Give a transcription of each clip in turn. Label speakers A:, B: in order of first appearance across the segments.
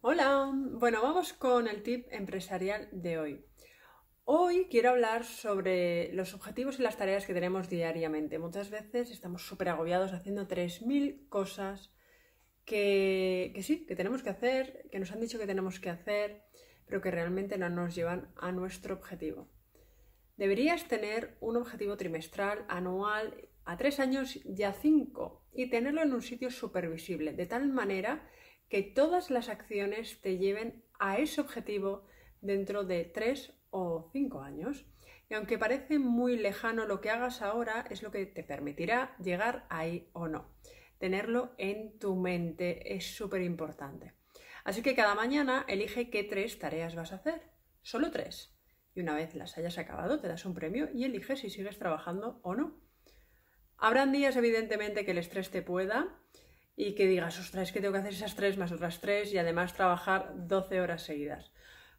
A: Hola, bueno, vamos con el tip empresarial de hoy. Hoy quiero hablar sobre los objetivos y las tareas que tenemos diariamente. Muchas veces estamos súper agobiados haciendo 3.000 cosas que, sí, que tenemos que hacer, que nos han dicho que tenemos que hacer, pero que realmente no nos llevan a nuestro objetivo. Deberías tener un objetivo trimestral, anual, a tres años y a cinco, y tenerlo en un sitio supervisible, de tal manera que todas las acciones te lleven a ese objetivo dentro de tres o cinco años. Y aunque parece muy lejano, lo que hagas ahora es lo que te permitirá llegar ahí o no. Tenerlo en tu mente es súper importante. Así que cada mañana elige qué tres tareas vas a hacer. Solo tres. Y una vez las hayas acabado, te das un premio y eliges si sigues trabajando o no. Habrán días, evidentemente, que el estrés te pueda y que digas, ostras, es que tengo que hacer esas tres más otras tres y además trabajar 12 horas seguidas.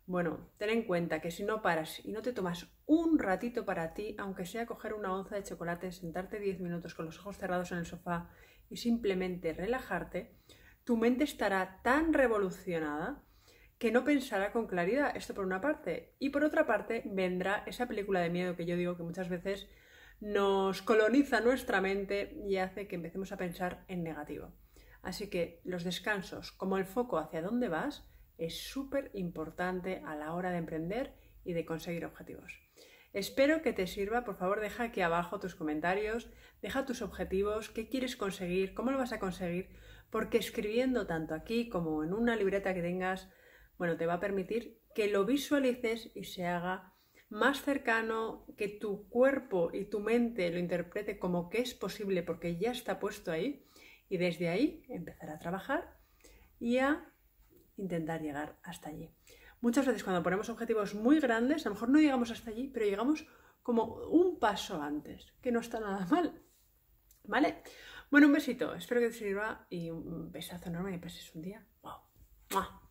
A: Bueno, ten en cuenta que si no paras y no te tomas un ratito para ti, aunque sea coger una onza de chocolate, sentarte 10 minutos con los ojos cerrados en el sofá y simplemente relajarte, tu mente estará tan revolucionada que no pensará con claridad. Esto por una parte. Y por otra parte vendrá esa película de miedo que yo digo que muchas veces nos coloniza nuestra mente y hace que empecemos a pensar en negativo. Así que los descansos, como el foco hacia dónde vas, es súper importante a la hora de emprender y de conseguir objetivos. Espero que te sirva, por favor deja aquí abajo tus comentarios, deja tus objetivos, qué quieres conseguir, cómo lo vas a conseguir, porque escribiendo tanto aquí como en una libreta que tengas, bueno, te va a permitir que lo visualices y se haga más cercano, que tu cuerpo y tu mente lo interprete como que es posible porque ya está puesto ahí y desde ahí empezar a trabajar y a intentar llegar hasta allí. Muchas veces cuando ponemos objetivos muy grandes, a lo mejor no llegamos hasta allí, pero llegamos como un paso antes, que no está nada mal. ¿Vale? Bueno, un besito, espero que te sirva y un besazo enorme y pases un día. ¡Wow!